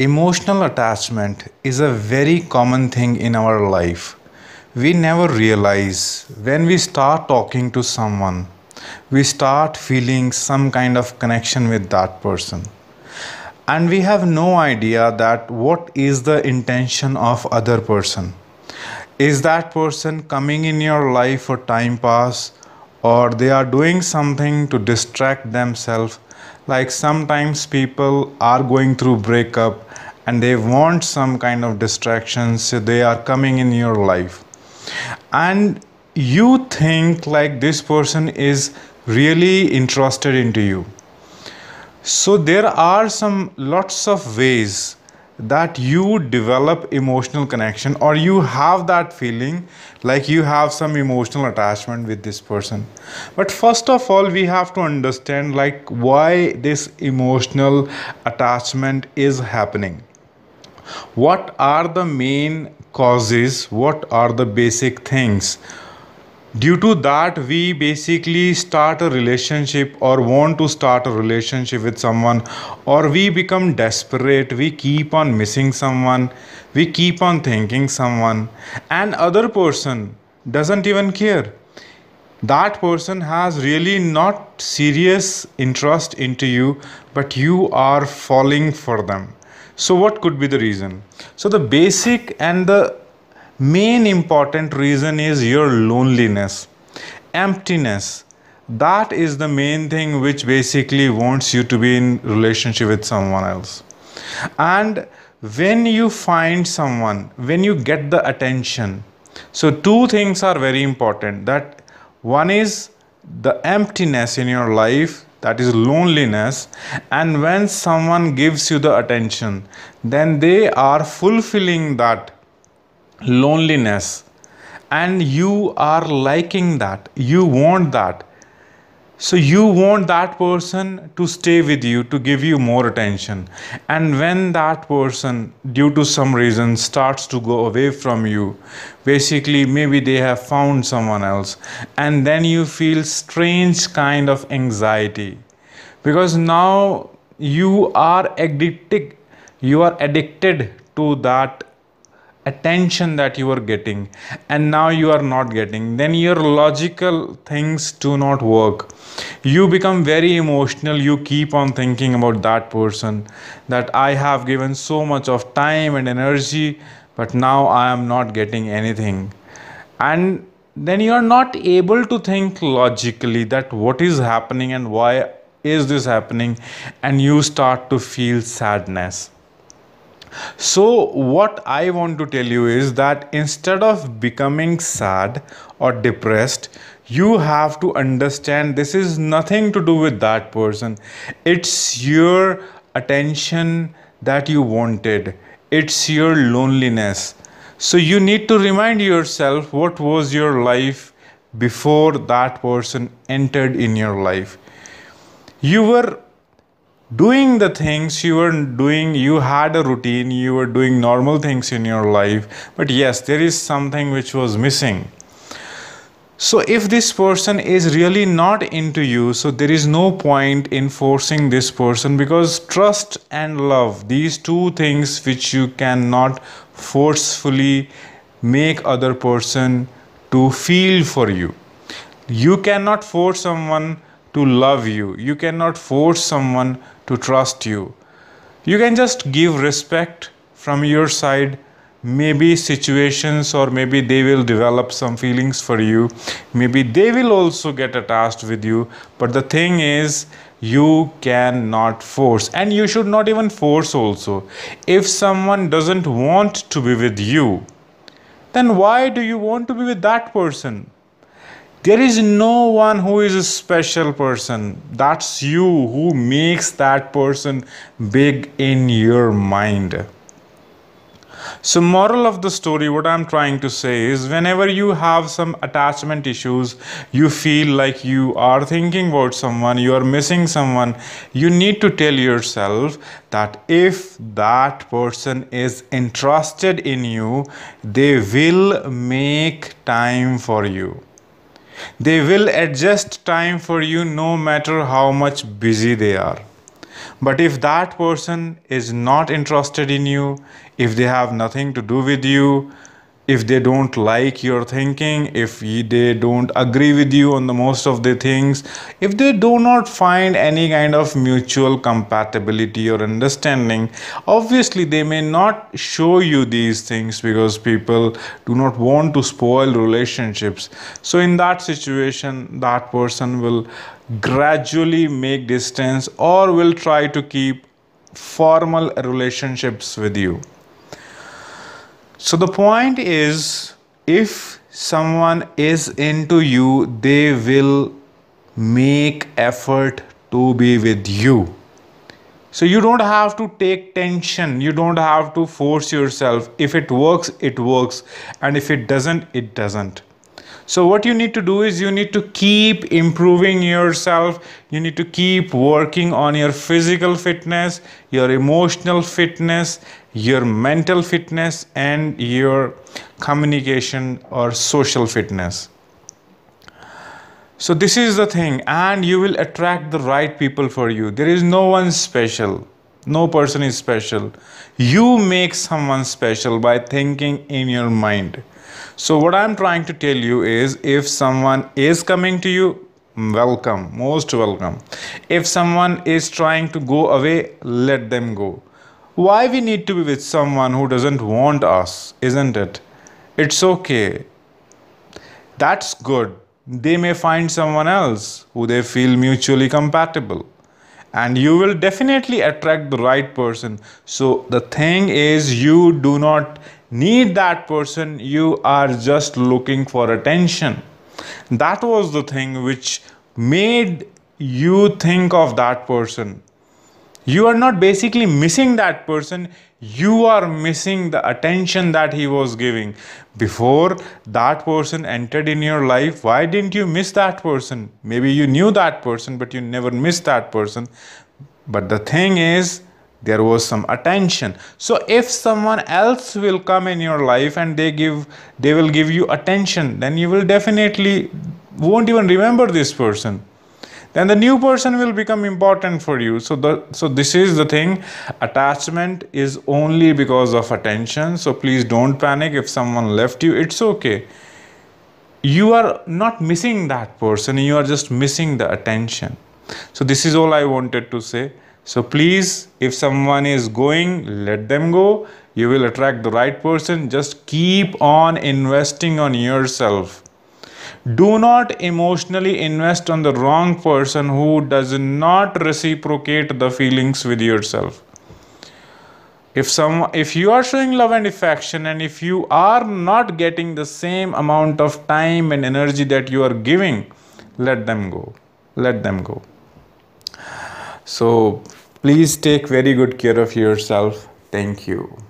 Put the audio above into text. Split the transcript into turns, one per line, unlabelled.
Emotional attachment is a very common thing in our life. We never realize when we start talking to someone, we start feeling some kind of connection with that person. And we have no idea that what is the intention of other person. Is that person coming in your life for time pass or they are doing something to distract themselves like sometimes people are going through breakup and they want some kind of distractions so they are coming in your life and you think like this person is really interested into you so there are some lots of ways that you develop emotional connection or you have that feeling like you have some emotional attachment with this person but first of all we have to understand like why this emotional attachment is happening what are the main causes what are the basic things due to that we basically start a relationship or want to start a relationship with someone or we become desperate we keep on missing someone we keep on thinking someone and other person doesn't even care that person has really not serious interest into you but you are falling for them so what could be the reason so the basic and the main important reason is your loneliness emptiness that is the main thing which basically wants you to be in relationship with someone else and when you find someone when you get the attention so two things are very important that one is the emptiness in your life that is loneliness and when someone gives you the attention then they are fulfilling that loneliness and you are liking that you want that so you want that person to stay with you to give you more attention and when that person due to some reason starts to go away from you basically maybe they have found someone else and then you feel strange kind of anxiety because now you are addicted you are addicted to that attention that you were getting and now you are not getting then your logical things do not work you become very emotional you keep on thinking about that person that i have given so much of time and energy but now i am not getting anything and then you are not able to think logically that what is happening and why is this happening and you start to feel sadness so, what I want to tell you is that instead of becoming sad or depressed, you have to understand this is nothing to do with that person. It's your attention that you wanted, it's your loneliness. So, you need to remind yourself what was your life before that person entered in your life. You were doing the things you were doing you had a routine you were doing normal things in your life but yes there is something which was missing so if this person is really not into you so there is no point in forcing this person because trust and love these two things which you cannot forcefully make other person to feel for you you cannot force someone to love you you cannot force someone to trust you. You can just give respect from your side. Maybe situations, or maybe they will develop some feelings for you. Maybe they will also get attached with you. But the thing is, you cannot force, and you should not even force also. If someone doesn't want to be with you, then why do you want to be with that person? there is no one who is a special person that's you who makes that person big in your mind so moral of the story what i'm trying to say is whenever you have some attachment issues you feel like you are thinking about someone you are missing someone you need to tell yourself that if that person is interested in you they will make time for you they will adjust time for you no matter how much busy they are. But if that person is not interested in you, if they have nothing to do with you, if they don't like your thinking if they don't agree with you on the most of the things if they do not find any kind of mutual compatibility or understanding obviously they may not show you these things because people do not want to spoil relationships so in that situation that person will gradually make distance or will try to keep formal relationships with you so the point is if someone is into you, they will make effort to be with you. So you don't have to take tension, you don't have to force yourself. If it works, it works, and if it doesn't, it doesn't. So, what you need to do is you need to keep improving yourself. You need to keep working on your physical fitness, your emotional fitness, your mental fitness, and your communication or social fitness. So, this is the thing, and you will attract the right people for you. There is no one special. No person is special. You make someone special by thinking in your mind. So what I'm trying to tell you is if someone is coming to you, welcome, most welcome. If someone is trying to go away, let them go. Why we need to be with someone who doesn't want us, isn't it? It's okay. That's good. They may find someone else who they feel mutually compatible and you will definitely attract the right person. So the thing is, you do not need that person, you are just looking for attention. That was the thing which made you think of that person. You are not basically missing that person, you are missing the attention that he was giving. Before that person entered in your life, why didn't you miss that person? Maybe you knew that person, but you never missed that person. But the thing is, there was some attention so if someone else will come in your life and they give they will give you attention then you will definitely won't even remember this person then the new person will become important for you so the so this is the thing attachment is only because of attention so please don't panic if someone left you it's okay you are not missing that person you are just missing the attention so this is all i wanted to say so please, if someone is going, let them go. You will attract the right person. Just keep on investing on yourself. Do not emotionally invest on the wrong person who does not reciprocate the feelings with yourself. If some if you are showing love and affection and if you are not getting the same amount of time and energy that you are giving, let them go. Let them go. So Please take very good care of yourself. Thank you.